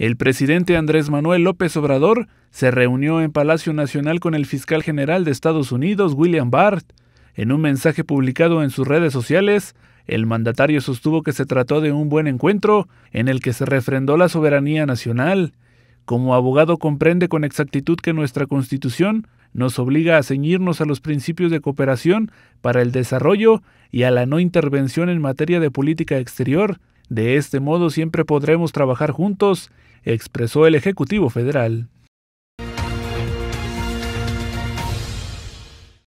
El presidente Andrés Manuel López Obrador se reunió en Palacio Nacional con el fiscal general de Estados Unidos, William Barr. En un mensaje publicado en sus redes sociales, el mandatario sostuvo que se trató de un buen encuentro en el que se refrendó la soberanía nacional. Como abogado comprende con exactitud que nuestra Constitución nos obliga a ceñirnos a los principios de cooperación para el desarrollo y a la no intervención en materia de política exterior, de este modo siempre podremos trabajar juntos, expresó el Ejecutivo Federal.